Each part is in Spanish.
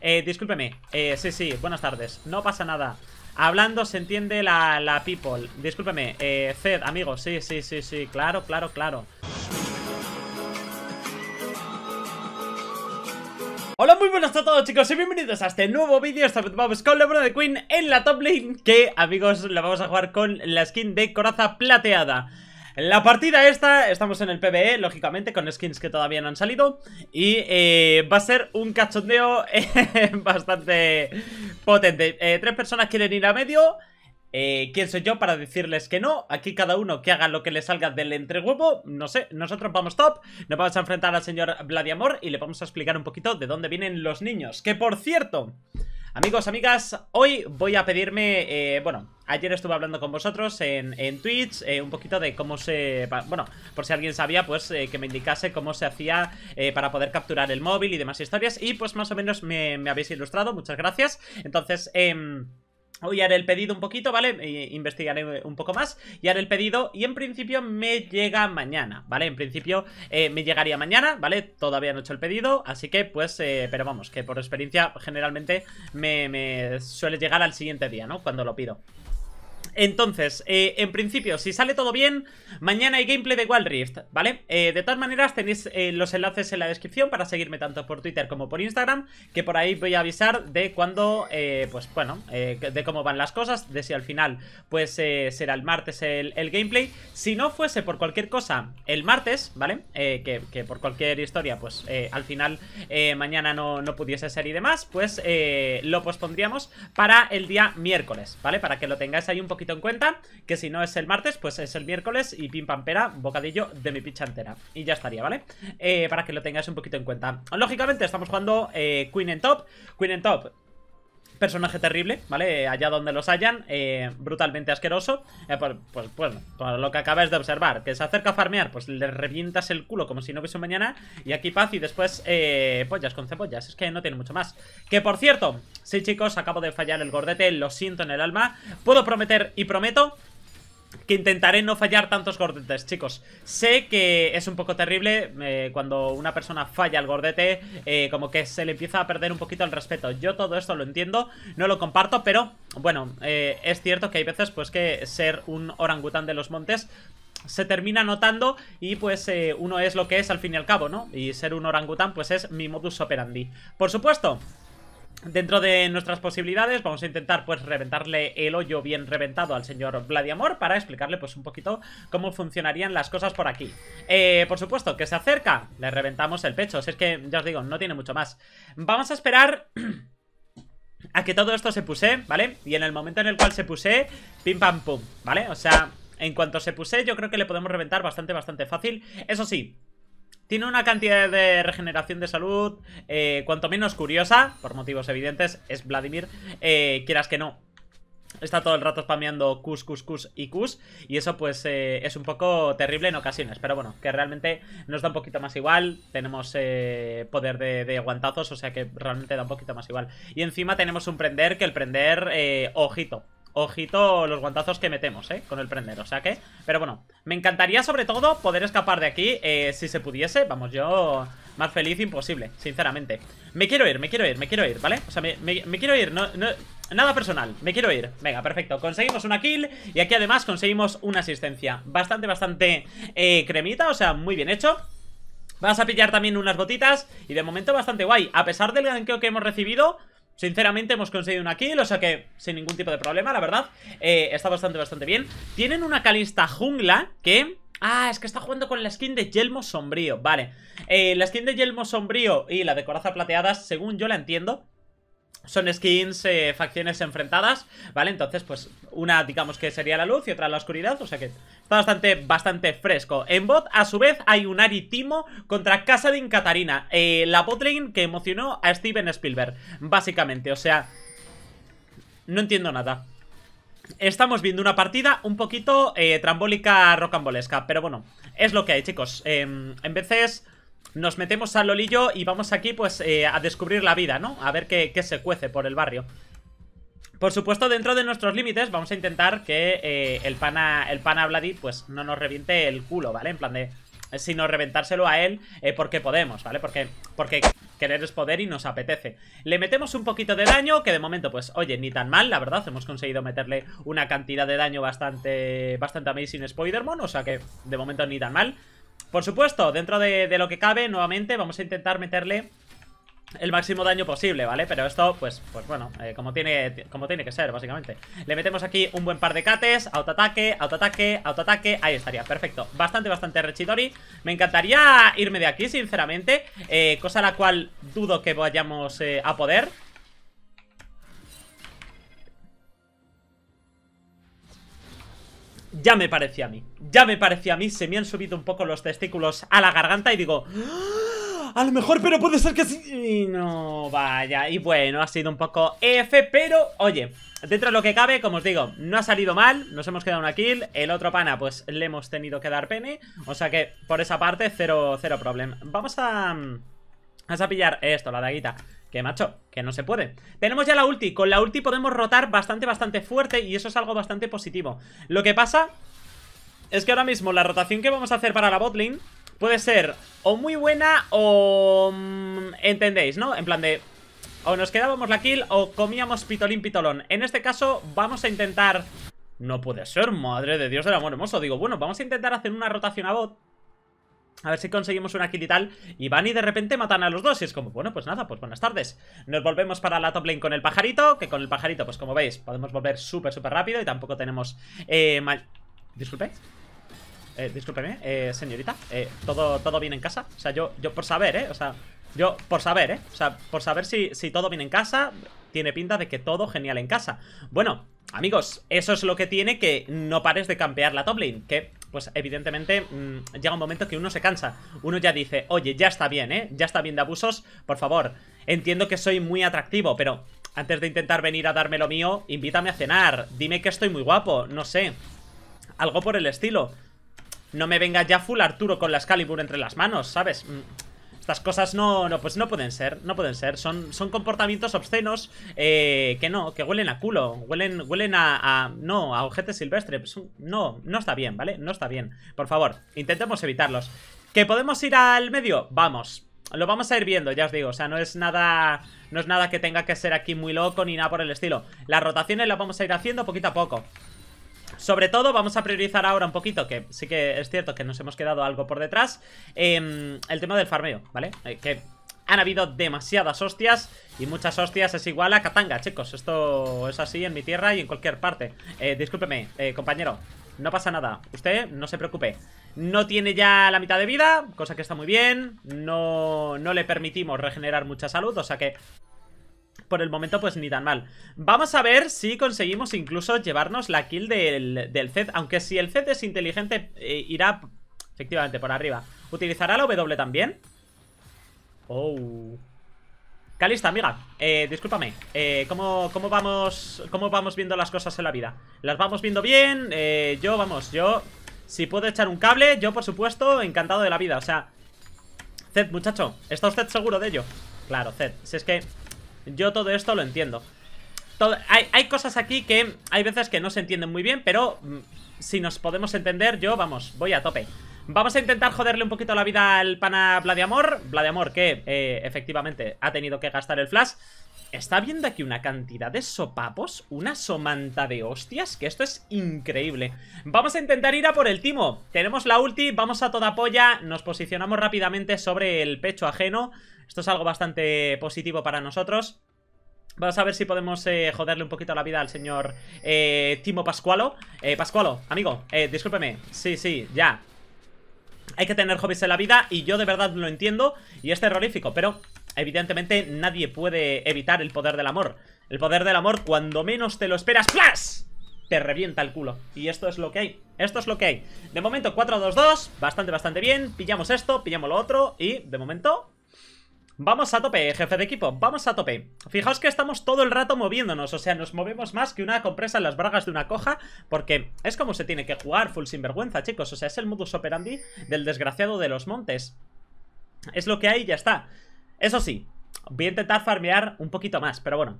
Eh, discúlpeme. Eh, sí, sí, buenas tardes. No pasa nada. Hablando se entiende la, la people. Discúlpeme. Eh, Zed, amigo. Sí, sí, sí, sí. Claro, claro, claro. Hola, muy buenas a todos chicos y bienvenidos a este nuevo vídeo Esta vez vamos con LeBron de Queen en la top lane Que, amigos, la vamos a jugar con la skin de coraza plateada la partida esta, estamos en el PvE, lógicamente, con skins que todavía no han salido Y eh, va a ser un cachondeo eh, bastante potente eh, Tres personas quieren ir a medio ¿Quién soy yo para decirles que no? Aquí cada uno que haga lo que le salga del entrehuevo No sé, nosotros vamos top Nos vamos a enfrentar al señor Vladiamor Y le vamos a explicar un poquito de dónde vienen los niños Que por cierto... Amigos, amigas, hoy voy a pedirme, eh, bueno, ayer estuve hablando con vosotros en, en Twitch eh, un poquito de cómo se, bueno, por si alguien sabía, pues eh, que me indicase cómo se hacía para poder capturar el móvil y demás historias y pues más o menos me, me habéis ilustrado, muchas gracias, entonces... Eh, Hoy haré el pedido un poquito, ¿vale? Eh, investigaré un poco más y haré el pedido y en principio me llega mañana, ¿vale? En principio eh, me llegaría mañana, ¿vale? Todavía no he hecho el pedido, así que pues, eh, pero vamos, que por experiencia generalmente me suele llegar al siguiente día, ¿no? Cuando lo pido. Entonces, eh, en principio, si sale todo bien, mañana hay gameplay de Wild Rift, ¿vale? Eh, de todas maneras, tenéis eh, los enlaces en la descripción para seguirme tanto por Twitter como por Instagram, que por ahí voy a avisar de cuándo, pues bueno, de cómo van las cosas, de si al final, pues será el martes el, gameplay. Si no fuese por cualquier cosa el martes, ¿vale? Que, por cualquier historia, pues al final mañana no, no, pudiese ser y demás, pues lo pospondríamos para el día miércoles, ¿vale? Para que lo tengáis ahí un poco poquito en cuenta Que si no es el martes, pues es el miércoles Y pim pam pera, bocadillo de mi picha entera Y ya estaría, ¿vale? Eh, para que lo tengáis un poquito en cuenta Lógicamente estamos jugando eh, Queen en top Queen en top Personaje terrible, ¿vale? Allá donde los hayan, eh, brutalmente asqueroso. Eh, pues, pues, bueno, pues, pues lo que acabas de observar, que se acerca a farmear, pues le revientas el culo como si no hubiese mañana. Y aquí paz y después eh, pollas con cebollas. Es que no tiene mucho más. Que por cierto, sí chicos, acabo de fallar el gordete, lo siento en el alma. Puedo prometer y prometo que intentaré no fallar tantos gordetes, chicos. Sé que es un poco terrible eh, cuando una persona falla el gordete, eh, como que se le empieza a perder un poquito el respeto. Yo todo esto lo entiendo, no lo comparto, pero bueno, eh, es cierto que hay veces pues que ser un orangután de los montes se termina notando y pues uno es lo que es al fin y al cabo, ¿no? Y ser un orangután pues es mi modus operandi. Por supuesto, Dentro de nuestras posibilidades vamos a intentar pues reventarle el hoyo bien reventado al señor Vladiamor para explicarle pues un poquito cómo funcionarían las cosas por aquí eh, Por supuesto, que se acerca, le reventamos el pecho, si es que ya os digo, no tiene mucho más Vamos a esperar a que todo esto se puse, ¿vale? Y en el momento en el cual se puse, pim pam pum, ¿vale? O sea, en cuanto se puse yo creo que le podemos reventar bastante, bastante fácil Eso sí, tiene una cantidad de regeneración de salud eh, cuanto menos curiosa, por motivos evidentes, es Vladimir, eh, quieras que no. Está todo el rato spameando kus, kus, kus y kus Y eso pues eh, es un poco terrible en ocasiones Pero bueno, que realmente nos da un poquito más igual Tenemos poder de, de, guantazos O sea que realmente da un poquito más igual Y encima tenemos un prender Que el prender, eh, ojito Ojito los guantazos que metemos, ¿eh? Con el prender, o sea que... Pero bueno, me encantaría sobre todo poder escapar de aquí eh, si se pudiese. Vamos, yo... Más feliz imposible, sinceramente. Me quiero ir, me quiero ir, me quiero ir, ¿vale? O sea, me, quiero ir, no, Nada personal, me quiero ir. Venga, perfecto. Conseguimos una kill y aquí además conseguimos una asistencia. Bastante, bastante eh, cremita, o sea, muy bien hecho. Vas a pillar también unas botitas y de momento bastante guay. A pesar del ganqueo que hemos recibido, Sinceramente hemos conseguido una kill, o sea que sin ningún tipo de problema, la verdad eh, Está bastante, bastante bien Tienen una calista jungla que... Ah, es que está jugando con la skin de Yelmo Sombrío Vale, eh, la skin de Yelmo Sombrío y la de Coraza Plateada, según yo la entiendo son skins, eh, facciones enfrentadas, ¿vale? Entonces, pues una digamos que sería la luz y otra la oscuridad, o sea que está bastante, bastante fresco. En bot, a su vez, hay un Ari Timo contra casa Katarina, eh, la botlane que emocionó a Steven Spielberg, básicamente, o sea, no entiendo nada. Estamos viendo una partida un poquito eh, trambólica, rocambolesca, pero bueno, es lo que hay, chicos. Em, en veces... Nos metemos al Lolillo y vamos aquí pues eh, a descubrir la vida, ¿no? A ver qué, se cuece por el barrio. Por supuesto, dentro de nuestros límites vamos a intentar que eh, el pana el pana Vladi pues no nos reviente el culo, ¿vale? En plan de eh, sino reventárselo a él porque podemos, ¿vale? Porque, porque querer es poder y nos apetece. Le metemos un poquito de daño, que de momento, pues, oye, ni tan mal, la verdad. Hemos conseguido meterle una cantidad de daño bastante, bastante amazing Spider-Man, o sea que de momento ni tan mal. Por supuesto, dentro de, lo que cabe, nuevamente, vamos a intentar meterle el máximo daño posible, ¿vale? Pero esto, pues, pues bueno, eh, como, tiene, como tiene que ser, básicamente Le metemos aquí un buen par de cates Autoataque, autoataque, autoataque Ahí estaría, perfecto, bastante, bastante Rechidori Me encantaría irme de aquí, sinceramente eh, Cosa la cual dudo que vayamos eh, a poder Ya me parecía a mí. Ya me parecía a mí. Se me han subido un poco los testículos a la garganta y digo... ¡Ah! A lo mejor, pero puede ser que sí. Y no, vaya. Y bueno, ha sido un poco F, pero oye, dentro de lo que cabe, como os digo, no ha salido mal. Nos hemos quedado una kill. El otro pana, pues le hemos tenido que dar pene. O sea que, por esa parte, cero, cero problem. Vamos a... Mm, vamos a pillar esto, la daguita que macho, que no se puede Tenemos ya la ulti, con la ulti podemos rotar bastante, bastante fuerte Y eso es algo bastante positivo Lo que pasa es que ahora mismo la rotación que vamos a hacer para la botlane Puede ser o muy buena o... Mm, ¿Entendéis, no? En plan de... O nos quedábamos la kill o comíamos pitolín pitolón En este caso vamos a intentar... No puede ser, madre de Dios del amor hermoso Digo, bueno, vamos a intentar hacer una rotación a bot a ver si conseguimos una kill y tal. Y van y de repente matan a los dos. Y es como, bueno, pues nada, pues buenas tardes. Nos volvemos para la top lane con el pajarito. Que con el pajarito, pues como veis, podemos volver súper, súper rápido. Y tampoco tenemos... Eh, mal... Disculpe Eh, discúlpeme, eh, señorita. Eh, ¿todo, ¿Todo bien en casa? O sea, yo, yo por saber, ¿eh? O sea, yo por saber, ¿eh? O sea, por saber si, si todo bien en casa. Tiene pinta de que todo genial en casa. Bueno, amigos, eso es lo que tiene que no pares de campear la top lane. Que pues evidentemente mm, llega un momento que uno se cansa. Uno ya dice, oye, ya está bien, ¿eh? Ya está bien de abusos, por favor. Entiendo que soy muy atractivo, pero antes de intentar venir a darme lo mío, invítame a cenar. Dime que estoy muy guapo, no sé. Algo por el estilo. No me venga ya full Arturo con la Excalibur entre las manos, ¿sabes? Mm, estas cosas no, no, pues no pueden ser, no pueden ser. Son, son comportamientos obscenos eh, que no, que huelen a culo, huelen, huelen a, no, a objetos silvestres, pues, no, no está bien, ¿vale? No está bien. Por favor, intentemos evitarlos. ¿Que podemos ir al medio? Vamos. Lo vamos a ir viendo, ya os digo, o sea, no es nada No es nada que tenga que ser aquí muy loco Ni nada por el estilo Las rotaciones las vamos a ir haciendo poquito a poco sobre todo vamos a priorizar ahora un poquito, que sí que es cierto que nos hemos quedado algo por detrás, em, el tema del farmeo, ¿vale? Eh, que han habido demasiadas hostias y muchas hostias es igual a Katanga, chicos. Esto es así en mi tierra y en cualquier parte. Eh, discúlpeme, eh, compañero. No pasa nada. Usted no se preocupe. No tiene ya la mitad de vida, cosa que está muy bien. No, no le permitimos regenerar mucha salud, o sea que por el momento pues ni tan mal Vamos a ver si conseguimos incluso llevarnos la kill del, del Zed Aunque si el Zed es inteligente eh, irá efectivamente por arriba ¿Utilizará la W también? Oh... Calista, amiga, eh, discúlpame eh, ¿cómo, vamos, ¿Cómo vamos viendo las cosas en la vida? ¿Las vamos viendo bien? yo, vamos, yo Si puedo echar un cable, yo por supuesto Encantado de la vida, o sea Zed, muchacho, ¿está usted seguro de ello? Claro, Zed, si es que yo todo esto lo entiendo. hay, cosas aquí que hay veces que no se entienden muy bien, pero mm, si nos podemos entender, yo, vamos, voy a tope. Vamos a intentar joderle un poquito la vida al pana Vladiamor. Vladiamor que, eh, efectivamente, ha tenido que gastar el flash. Está viendo aquí una cantidad de sopapos, una somanta de hostias, que esto es increíble. Vamos a intentar ir a por el timo. Tenemos la ulti, vamos a toda polla, nos posicionamos rápidamente sobre el pecho ajeno. Esto es algo bastante positivo para nosotros. Vamos a ver si podemos eh, joderle un poquito la vida al señor eh, Timo Pascualo. Eh, Pascualo, amigo, eh, discúlpeme. Sí, sí, ya. Hay que tener hobbies en la vida y yo de verdad lo entiendo y es terrorífico, pero evidentemente nadie puede evitar el poder del amor. El poder del amor, cuando menos te lo esperas, ¡plas! Te revienta el culo. Y esto es lo que hay. Esto es lo que hay. De momento 4-2-2, bastante, bastante bien. Pillamos esto, pillamos lo otro y de momento Vamos a tope, jefe de equipo, vamos a tope Fijaos que estamos todo el rato moviéndonos O sea, nos movemos más que una compresa en las bragas de una coja Porque es como se tiene que jugar Full sinvergüenza, chicos O sea, es el modus operandi del desgraciado de los montes Es lo que hay y ya está Eso sí, voy a intentar farmear un poquito más Pero bueno,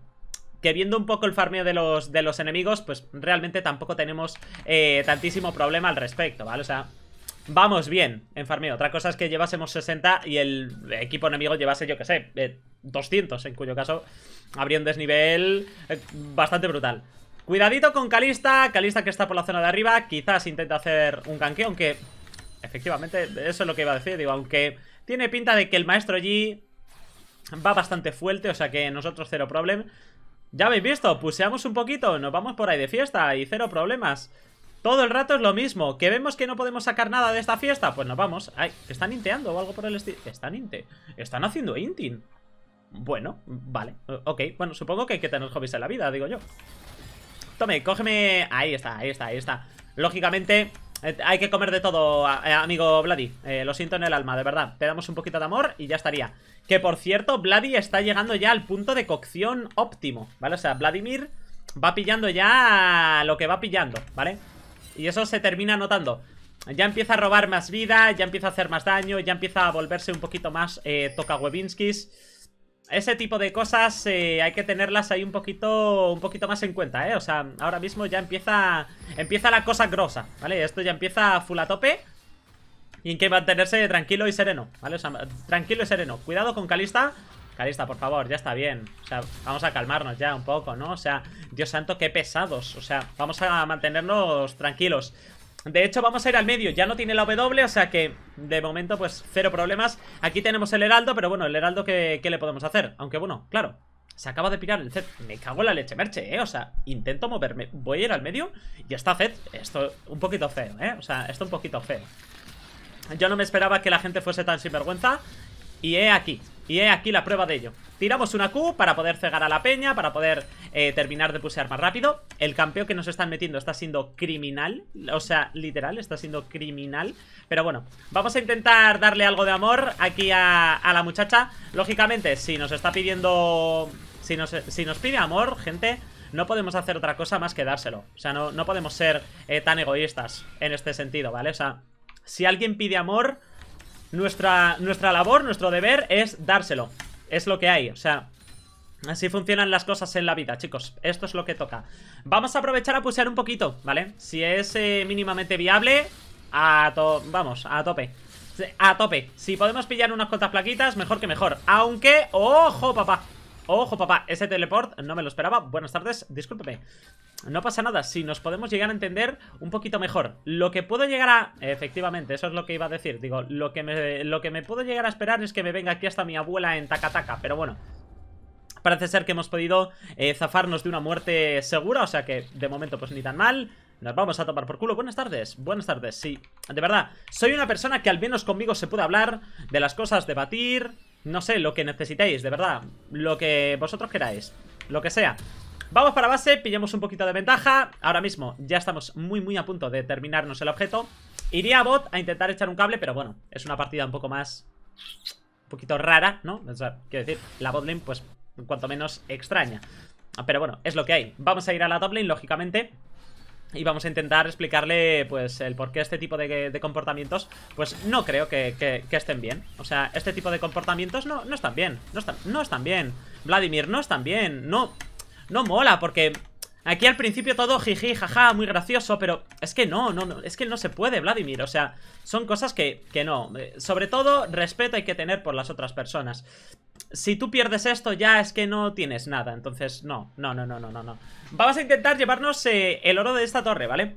que viendo un poco el farmeo de los, de los enemigos Pues realmente tampoco tenemos eh, tantísimo problema al respecto, ¿vale? O sea, vamos bien en farmeo. Otra cosa es que llevásemos 60 y el equipo enemigo llevase, yo que sé, 200, eh, en cuyo caso habría un desnivel eh, bastante brutal. Cuidadito con Calista, Calista que está por la zona de arriba, quizás intenta hacer un canque, aunque efectivamente eso es lo que iba a decir, digo, aunque tiene pinta de que el maestro G va bastante fuerte, o sea que nosotros cero problem. Ya habéis visto, puseamos un poquito, nos vamos por ahí de fiesta y cero problemas. Todo el rato es lo mismo. ¿Que vemos que no podemos sacar nada de esta fiesta? Pues nos vamos. Ay, están inteando o algo por el estilo. Están inte. Están haciendo inting. Bueno, vale. Ok, bueno, supongo que hay que tener hobbies en la vida, digo yo. Tome, cógeme... Ahí está, ahí está, ahí está. Lógicamente... Eh, hay que comer de todo, eh, amigo Vladi eh, Lo siento en el alma, de verdad Te damos un poquito de amor y ya estaría Que por cierto, Vladi está llegando ya al punto de cocción óptimo ¿Vale? O sea, Vladimir va pillando ya lo que va pillando ¿Vale? Y eso se termina notando ya empieza a robar más vida, ya empieza a hacer más daño, ya empieza a volverse un poquito más eh, toca Ese tipo de cosas eh, hay que tenerlas ahí un poquito, un poquito más en cuenta, ¿eh? O sea, ahora mismo ya empieza, empieza la cosa grosa, ¿vale? Esto ya empieza full a tope y en que mantenerse tranquilo y sereno, ¿vale? O sea, tranquilo y sereno. Cuidado con Calista, Calista, por favor, ya está bien. O sea, vamos a calmarnos ya un poco, ¿no? O sea, Dios santo, qué pesados. O sea, vamos a mantenernos tranquilos. De hecho, vamos a ir al medio. Ya no tiene la W, o sea que de momento, pues cero problemas. Aquí tenemos el heraldo, pero bueno, el heraldo, ¿qué, qué le podemos hacer? Aunque bueno, claro, se acaba de pirar el Zed. Me cago en la leche, Merche, ¿eh? O sea, intento moverme. Voy a ir al medio y está Zed. Esto un poquito feo, ¿eh? O sea, esto un poquito feo. Yo no me esperaba que la gente fuese tan sinvergüenza y he aquí, y he aquí la prueba de ello Tiramos una Q para poder cegar a la peña Para poder eh, terminar de pusear más rápido El campeón que nos están metiendo está siendo criminal O sea, literal, está siendo criminal Pero bueno, vamos a intentar darle algo de amor Aquí a, a la muchacha Lógicamente, si nos está pidiendo... Si nos, si nos pide amor, gente no podemos hacer otra cosa más que dárselo. O sea, no, no podemos ser eh, tan egoístas en este sentido, ¿vale? O sea, si alguien pide amor, nuestra, nuestra labor, nuestro deber es dárselo. Es lo que hay, o sea... Así funcionan las cosas en la vida, chicos Esto es lo que toca Vamos a aprovechar a pusear un poquito, ¿vale? Si es eh, mínimamente viable a to Vamos, a tope A tope Si podemos pillar unas cuantas plaquitas, mejor que mejor Aunque, ojo papá Ojo, papá, ese teleport no me lo esperaba. Buenas tardes, discúlpeme. No pasa nada, si nos podemos llegar a entender un poquito mejor. Lo que puedo llegar a... Efectivamente, eso es lo que iba a decir. Digo, lo que me, lo que me puedo llegar a esperar es que me venga aquí hasta mi abuela en Takataka. Pero bueno, parece ser que hemos podido eh, zafarnos de una muerte segura. O sea que, de momento, pues ni tan mal. Nos vamos a tomar por culo. Buenas tardes, buenas tardes, sí. De verdad, soy una persona que al menos conmigo se puede hablar de las cosas, debatir... No sé, lo que necesitéis, de verdad Lo que vosotros queráis Lo que sea Vamos para base, pillamos un poquito de ventaja Ahora mismo ya estamos muy muy a punto de terminarnos el objeto Iría a bot a intentar echar un cable Pero bueno, es una partida un poco más Un poquito rara, ¿no? quiero decir, la botlane pues cuanto menos extraña Pero bueno, es lo que hay Vamos a ir a la top lane, lógicamente y vamos a intentar explicarle pues el por qué este tipo de, comportamientos pues no creo que, estén bien. O sea, este tipo de comportamientos no, no están bien. No están, no están bien. Vladimir, no están bien. No, no mola porque Aquí al principio todo jiji, jaja, muy gracioso, pero es que no, no, no, es que no se puede, Vladimir. O sea, son cosas que, que no. Eh, sobre todo, respeto hay que tener por las otras personas. Si tú pierdes esto, ya es que no tienes nada. Entonces, no, no, no, no, no, no. no Vamos a intentar llevarnos eh, el oro de esta torre, ¿vale?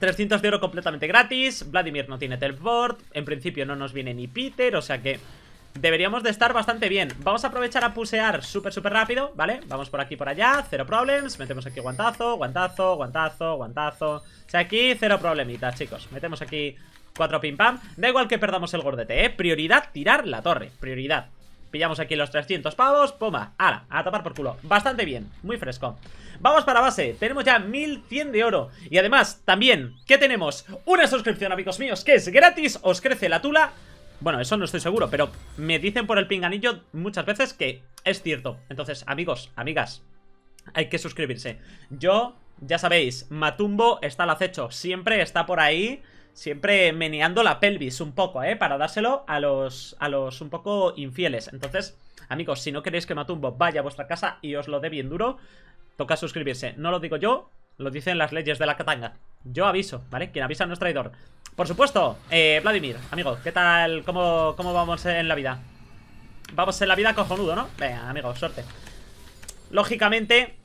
300 de oro completamente gratis. Vladimir no tiene teleport. En principio no nos viene ni Peter, o sea que Deberíamos de estar bastante bien Vamos a aprovechar a pusear súper, súper rápido, ¿vale? Vamos por aquí, por allá, cero problems Metemos aquí guantazo, guantazo, guantazo, guantazo O sea, aquí cero problemitas, chicos Metemos aquí cuatro pim pam Da igual que perdamos el gordete, ¿eh? Prioridad, tirar la torre, prioridad Pillamos aquí los 300 pavos, poma, ¡Hala! a tapar por culo Bastante bien, muy fresco Vamos para base, tenemos ya 1100 de oro Y además, también, ¿qué tenemos? Una suscripción, amigos míos, que es gratis Os crece la tula bueno, eso no estoy seguro, pero me dicen por el pinganillo muchas veces que es cierto. Entonces, amigos, amigas, hay que suscribirse. Yo, ya sabéis, Matumbo está al acecho, siempre está por ahí, siempre meneando la pelvis un poco, ¿eh? Para dárselo a los, a los un poco infieles. Entonces, amigos, si no queréis que Matumbo vaya a vuestra casa y os lo dé bien duro, toca suscribirse. No lo digo yo, lo dicen las leyes de la catanga. Yo aviso, ¿vale? Quien avisa no es traidor Por supuesto, eh, Vladimir, amigo ¿Qué tal? ¿Cómo, vamos en la vida? Vamos en la vida cojonudo, ¿no? Venga, amigo, suerte Lógicamente,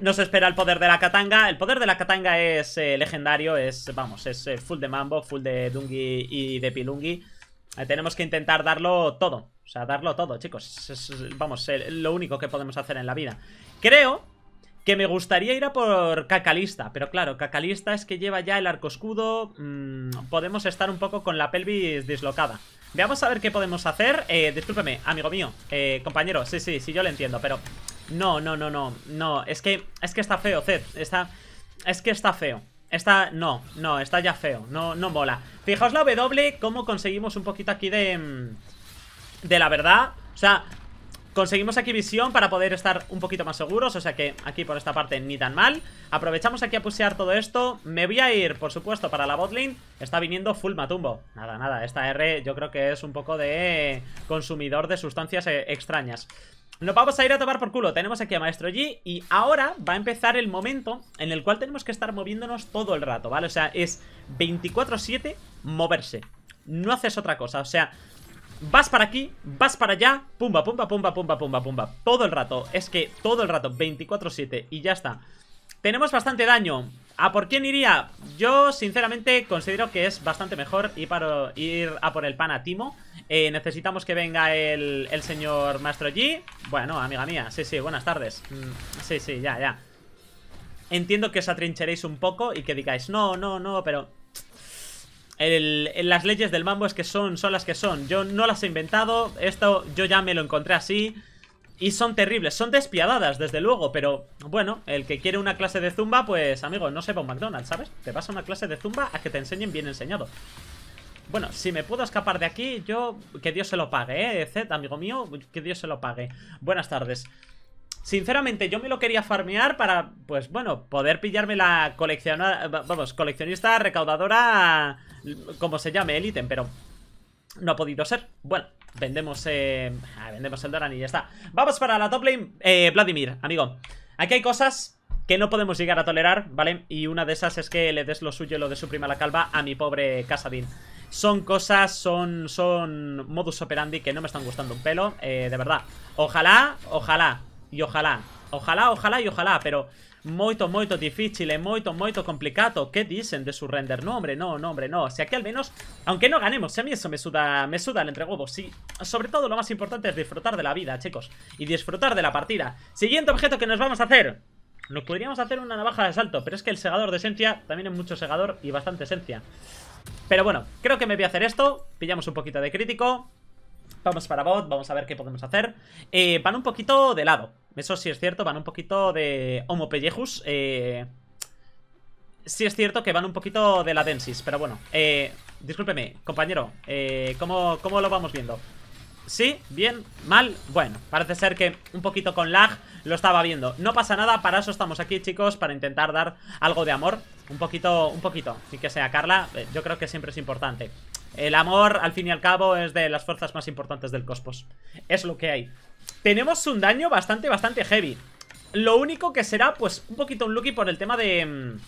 nos espera el poder de la katanga El poder de la katanga es eh, legendario Es, vamos, es eh, full de mambo Full de dungi y de pilungi Tenemos que intentar darlo todo O sea, darlo todo, chicos es, Vamos, lo único que podemos hacer en la vida Creo que me gustaría ir a por Cacalista, pero claro, Cacalista es que lleva ya el arco escudo. Mm, podemos estar un poco con la pelvis dislocada. Veamos a ver qué podemos hacer. Eh, discúlpeme, amigo mío, eh, compañero, sí, sí, sí, yo lo entiendo, pero... No, no, no, no, no, es que, es que está feo, Zed, está... Es que está feo. Está, no, no, está ya feo, no, no mola. Fijaos la W, cómo conseguimos un poquito aquí de... Mm, de la verdad, o sea, Conseguimos aquí visión para poder estar un poquito más seguros O sea que aquí por esta parte ni tan mal Aprovechamos aquí a pusear todo esto Me voy a ir, por supuesto, para la botlane Está viniendo full matumbo Nada, nada, esta R yo creo que es un poco de consumidor de sustancias eh, extrañas nos vamos a ir a tomar por culo, tenemos aquí a Maestro G Y ahora va a empezar el momento en el cual tenemos que estar moviéndonos todo el rato, ¿vale? O sea, es 24-7 moverse No haces otra cosa, o sea, Vas para aquí, vas para allá Pumba, pumba, pumba, pumba, pumba, pumba Todo el rato, es que todo el rato 24-7 y ya está Tenemos bastante daño ¿A por quién iría? Yo, sinceramente, considero que es bastante mejor ir, para, ir a por el pan a Timo eh, Necesitamos que venga el, el, señor Maestro G Bueno, amiga mía, sí, sí, buenas tardes mm, Sí, sí, ya, ya Entiendo que os atrincheréis un poco y que digáis No, no, no, pero las leyes del mambo es que son, son las que son. Yo no las he inventado, esto yo ya me lo encontré así. Y son terribles, son despiadadas, desde luego, pero bueno, el que quiere una clase de zumba, pues amigo, no sepa un McDonald's, ¿sabes? Te vas a una clase de zumba a que te enseñen bien enseñado. Bueno, si me puedo escapar de aquí, yo... Que Dios se lo pague, ¿eh? Zed, amigo mío, que Dios se lo pague. Buenas tardes. Sinceramente, yo me lo quería farmear para, pues bueno, poder pillarme la coleccionada, vamos, coleccionista, recaudadora, como se llame el ítem, pero no ha podido ser. Bueno, vendemos, eh, ah, vendemos el Doran y ya está. Vamos para la top lane, eh, Vladimir, amigo. Aquí hay cosas que no podemos llegar a tolerar, ¿vale? Y una de esas es que le des lo suyo lo de su prima la calva a mi pobre Casadin son cosas, son, son modus operandi que no me están gustando un pelo, eh, de verdad. Ojalá, ojalá y ojalá, ojalá, ojalá y ojalá, pero muy, muy difícil, Muy, eh, muy complicado. ¿Qué dicen de su render? No, hombre, no, nombre, hombre, no. O sea, al menos, aunque no ganemos, a mí eso me suda, me suda el huevos Sí, sobre todo lo más importante es disfrutar de la vida, chicos, y disfrutar de la partida. Siguiente objeto que nos vamos a hacer. Nos podríamos hacer una navaja de salto, pero es que el segador de esencia también es mucho segador y bastante esencia. Pero bueno, creo que me voy a hacer esto. Pillamos un poquito de crítico. Vamos para bot, vamos a ver qué podemos hacer. Eh, van un poquito de lado. Eso sí es cierto, van un poquito de homo pellejus. Eh, sí es cierto que van un poquito de la densis pero bueno. Eh, discúlpeme, compañero. ¿cómo, ¿Cómo lo vamos viendo? Sí, bien, mal, bueno Parece ser que un poquito con lag lo estaba viendo No pasa nada, para eso estamos aquí chicos Para intentar dar algo de amor Un poquito, un poquito, así que sea Carla Yo creo que siempre es importante el amor, al fin y al cabo, es de las fuerzas más importantes del cosmos. Es lo que hay. Tenemos un daño bastante, bastante heavy. Lo único que será, pues, un poquito un lucky por el tema de... Mm,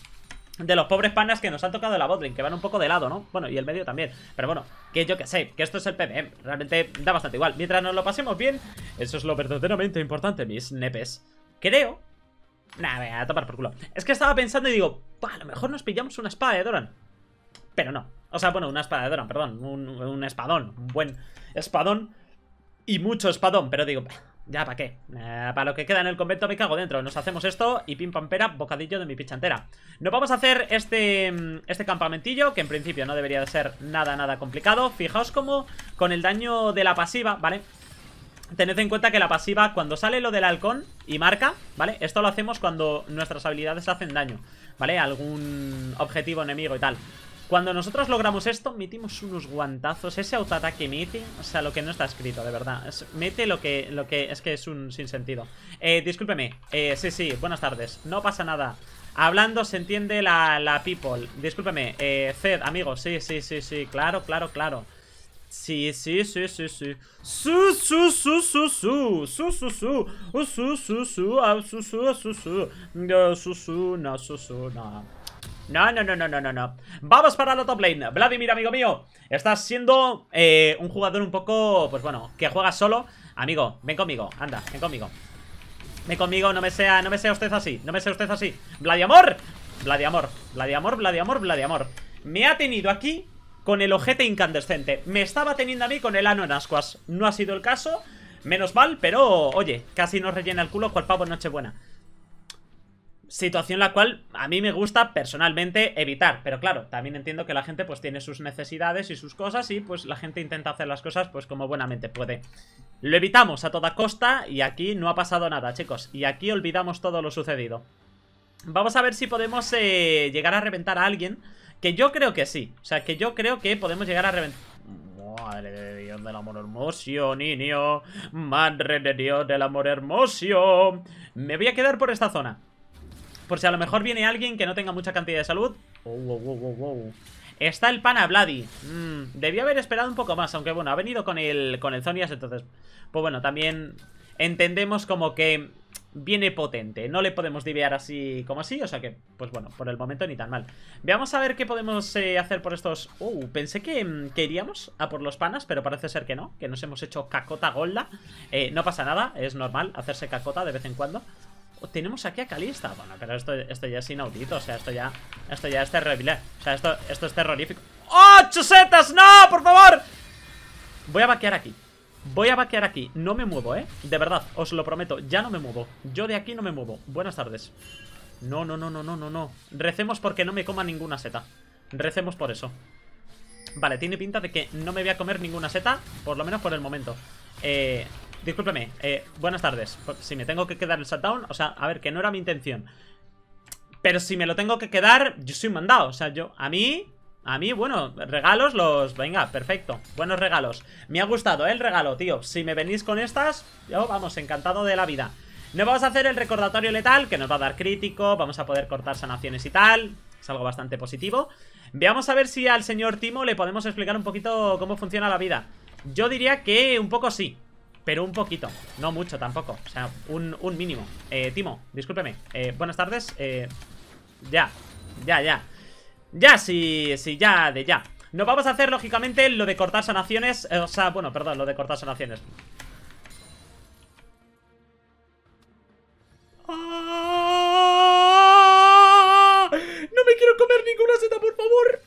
de los pobres panas que nos han tocado la botlane Que van un poco de lado, ¿no? Bueno, y el medio también Pero bueno, que yo que sé, que esto es el PBM Realmente da bastante igual Mientras nos lo pasemos bien Eso es lo verdaderamente importante, mis nepes Creo Nada, a tomar por culo Es que estaba pensando y digo A lo mejor nos pillamos una espada de ¿eh, Doran pero no. O sea, bueno, una espadadora, perdón, un, espadón, un buen espadón y mucho espadón, pero digo, ya, ¿para qué? Eh, para lo que queda en el convento me cago dentro. Nos hacemos esto y pim pampera, bocadillo de mi pichantera entera. Nos vamos a hacer este, este campamentillo, que en principio no debería de ser nada, nada complicado. Fijaos como con el daño de la pasiva, ¿vale? Tened en cuenta que la pasiva, cuando sale lo del halcón y marca, ¿vale? Esto lo hacemos cuando nuestras habilidades hacen daño, ¿vale? Algún objetivo enemigo y tal. Cuando nosotros logramos esto, metimos unos guantazos. Ese autoataque mete, o sea, lo que no está escrito, de verdad. mete lo que, lo que es que es un sinsentido. Eh, discúlpeme. Eh, sí, sí, buenas tardes. No pasa nada. Hablando se entiende la, people. Discúlpeme. Eh, Zed, amigo. Sí, sí, sí, sí. Claro, claro, claro. Sí, sí, sí, sí, sí. Su, su, su, su, su. Su, su, su. Su, su, su, su. Su, su, su, su. Su, su, no, su, su, no. No, no, no, no, no, no, no. Vamos para la top lane. Vladimir, amigo mío, estás siendo eh, un jugador un poco, pues bueno, que juega solo. Amigo, ven conmigo, anda, ven conmigo. Ven conmigo, no me sea, no me sea usted así, no me sea usted así. Vladiamor, Vladiamor, Vladiamor, Vladiamor, Vladiamor. Me ha tenido aquí con el ojete incandescente. Me estaba teniendo a mí con el ano en ascuas. No ha sido el caso, menos mal, pero oye, casi nos rellena el culo cual pavo Nochebuena situación la cual a mí me gusta personalmente evitar, pero claro, también entiendo que la gente pues tiene sus necesidades y sus cosas y pues la gente intenta hacer las cosas pues como buenamente puede. Lo evitamos a toda costa y aquí no ha pasado nada, chicos, y aquí olvidamos todo lo sucedido. Vamos a ver si podemos eh, llegar a reventar a alguien, que yo creo que sí, o sea, que yo creo que podemos llegar a reventar... Madre de Dios del amor hermoso, niño. Madre de Dios del amor hermoso. Me voy a quedar por esta zona. Por si a lo mejor viene alguien que no tenga mucha cantidad de salud. Oh, Está el pana Vladi. Mm, debió haber esperado un poco más, aunque bueno, ha venido con el, con el Zonias, entonces... Pues bueno, también entendemos como que viene potente. No le podemos diviar así como así, o sea que, pues bueno, por el momento ni tan mal. Veamos a ver qué podemos eh, hacer por estos... Uh, pensé mm, que, iríamos a por los panas, pero parece ser que no, que nos hemos hecho cacota golda. Eh, no pasa nada, es normal hacerse cacota de vez en cuando tenemos aquí a Calista. Bueno, pero esto, esto ya es inaudito. O sea, esto ya, esto ya es terrible. O sea, esto, esto es terrorífico. ¡Oh, setas! ¡No, por favor! Voy a vaquear aquí. Voy a vaquear aquí. No me muevo, ¿eh? De verdad, os lo prometo. Ya no me muevo. Yo de aquí no me muevo. Buenas tardes. No, no, no, no, no, no, no. Recemos porque no me coma ninguna seta. Recemos por eso. Vale, tiene pinta de que no me voy a comer ninguna seta, por lo menos por el momento. Eh, Discúlpeme, eh, buenas tardes. Pues, si me tengo que quedar el shutdown, o sea, a ver, que no era mi intención. Pero si me lo tengo que quedar, yo soy mandado. O sea, yo, a mí, a mí, bueno, regalos los... Venga, perfecto, buenos regalos Me ha gustado eh, el regalo, tío Si me venís con estas, yo, vamos, encantado de la vida No vamos a hacer el recordatorio letal Que nos va a dar crítico, vamos a poder cortar sanaciones y tal Es algo bastante positivo Veamos a ver si al señor Timo le podemos explicar un poquito cómo funciona la vida Yo diría que un poco sí pero un poquito, no mucho tampoco O sea, un, mínimo eh, Timo, discúlpeme, eh, buenas tardes eh, Ya, ya, ya Ya, sí, sí, ya, de ya Nos vamos a hacer, lógicamente, lo de cortar sanaciones eh, O sea, bueno, perdón, lo de cortar sanaciones ¡Ah! No me quiero comer ninguna seta, por favor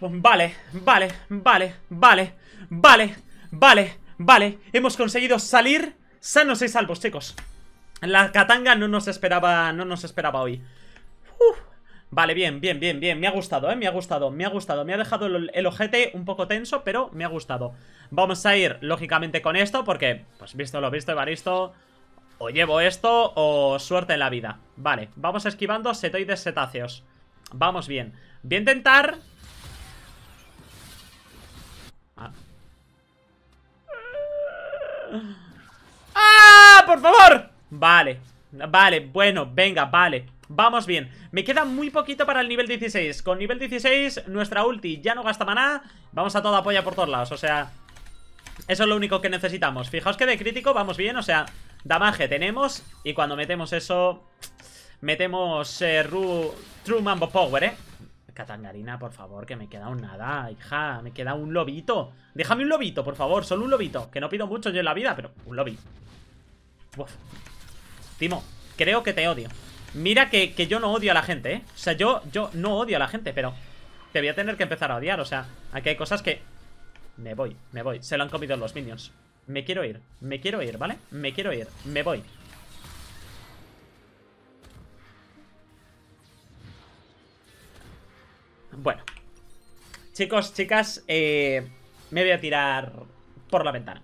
Vale, vale, vale, vale, vale, vale, vale. Hemos conseguido salir sanos y salvos, chicos. La katanga no nos esperaba, no nos esperaba hoy. Vale, bien, bien, bien, bien. Me ha gustado, ¿eh? Me ha gustado, me ha gustado. Me ha dejado el, ojete un poco tenso, pero me ha gustado. Vamos a ir, lógicamente, con esto porque, pues visto lo visto, Evaristo, o llevo esto o suerte en la vida. Vale, vamos esquivando setoides setáceos. Vamos bien. Voy a intentar ¡Ah! ¡Por favor! Vale, vale, bueno, venga, vale Vamos bien, me queda muy poquito para el nivel 16 Con nivel 16, nuestra ulti ya no gasta maná Vamos a toda polla por todos lados, o sea Eso es lo único que necesitamos Fijaos que de crítico vamos bien, o sea Damaje tenemos, y cuando metemos eso Metemos eh, True Mambo Power, eh Katangarina, por favor, que me queda un nada, hija. Me queda un lobito. Déjame un lobito, por favor. Solo un lobito. Que no pido mucho yo en la vida, pero un lobito. Timo, creo que te odio. Mira que, yo no odio a la gente, ¿eh? O sea, yo, yo no odio a la gente, pero te voy a tener que empezar a odiar. O sea, aquí hay cosas que... Me voy, me voy. Se lo han comido los minions. Me quiero ir, me quiero ir, ¿vale? Me quiero ir, me voy. Bueno. Chicos, chicas, eh, me voy a tirar por la ventana.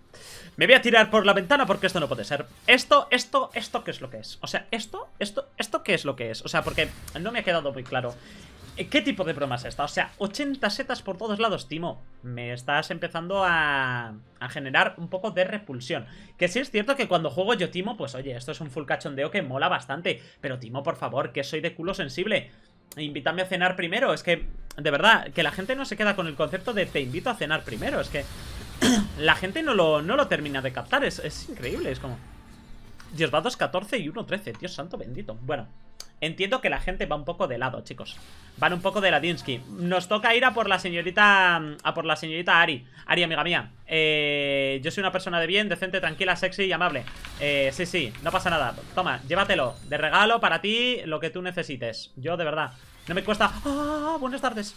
Me voy a tirar por la ventana porque esto no puede ser. Esto, esto, esto, ¿qué es lo que es? O sea, esto, esto, esto, ¿qué es lo que es? O sea, porque no me ha quedado muy claro. Eh, ¿Qué tipo de broma es esta? O sea, 80 setas por todos lados, Timo. Me estás empezando a, a generar un poco de repulsión. Que sí es cierto que cuando juego yo, Timo, pues oye, esto es un full cachondeo que mola bastante. Pero, Timo, por favor, que soy de culo sensible invítame a cenar primero. Es que, de verdad, que la gente no se queda con el concepto de te invito a cenar primero. Es que la gente no lo, termina de captar. Es, es increíble, es como... Dios va 2.14 y 1.13, Dios santo bendito. Bueno. Entiendo que la gente va un poco de lado, chicos Van un poco de Ladinsky Nos toca ir a por la señorita A por la señorita Ari Ari, amiga mía eh, Yo soy una persona de bien, decente, tranquila, sexy y amable eh, Sí, sí, no pasa nada Toma, llévatelo De regalo para ti Lo que tú necesites Yo, de verdad No me cuesta ¡Ah! Buenas tardes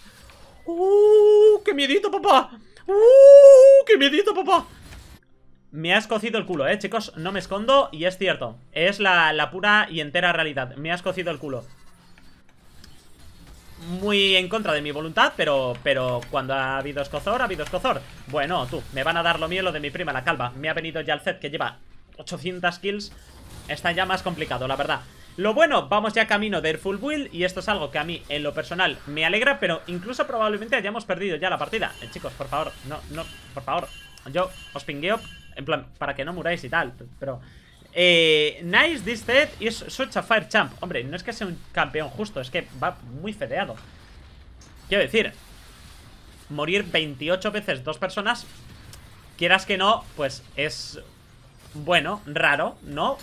¡Uh! ¡Qué miedito, papá! ¡Uh! ¡Qué miedito, papá! Me has cocido el culo, eh, chicos No me escondo y es cierto Es la, pura y entera realidad Me has cocido el culo muy en contra de mi voluntad, pero, pero cuando ha habido escozor, ha habido escozor. Bueno, tú, me van a dar lo mío lo de mi prima, la calva. Me ha venido ya el Zed que lleva 800 kills. Está ya más complicado, la verdad. Lo bueno, vamos ya camino del full build y esto es algo que a mí, en lo personal, me alegra, pero incluso probablemente hayamos perdido ya la partida. Eh, chicos, por favor, no, no, por favor. Yo os pingueo en plan, para que no muráis y tal, pero... Eh, nice, this dead is such a fire champ. Hombre, no es que sea un campeón justo, es que va muy fedeado. Quiero decir, morir 28 veces dos personas, quieras que no, pues es bueno, raro, ¿no?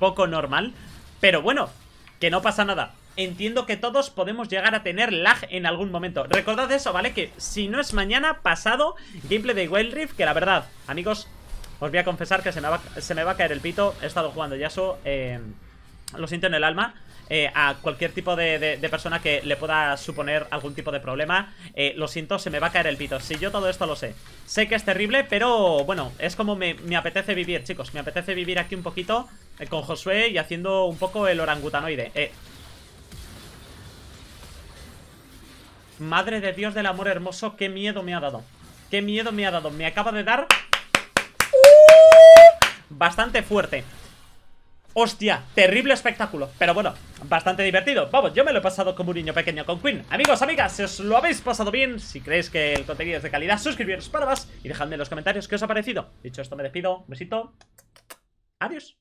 Poco normal, pero bueno, que no pasa nada entiendo que todos podemos llegar a tener lag en algún momento Recordad eso, ¿vale? Que si no es mañana, pasado, gameplay de Wild Rift Que la verdad, amigos, os voy a confesar que se me va, a caer el pito He estado jugando Yasuo, eh, em, lo siento en el alma eh, a cualquier tipo de, persona que le pueda suponer algún tipo de problema eh, Lo siento, se me va a caer el pito Si yo todo esto lo sé Sé que es terrible, pero bueno, es como me, apetece vivir, chicos Me apetece vivir aquí un poquito eh, con Josué y haciendo un poco el orangutanoide Madre de Dios del amor hermoso, qué miedo me ha dado. Qué miedo me ha dado. Me acaba de dar... Bastante fuerte. Hostia, terrible espectáculo Pero bueno, bastante divertido Vamos, yo me lo he pasado como un niño pequeño con Queen Amigos, amigas, si os lo habéis pasado bien Si creéis que el contenido es de calidad, suscribiros para más Y dejadme en los comentarios qué os ha parecido Dicho esto, me despido, besito Adiós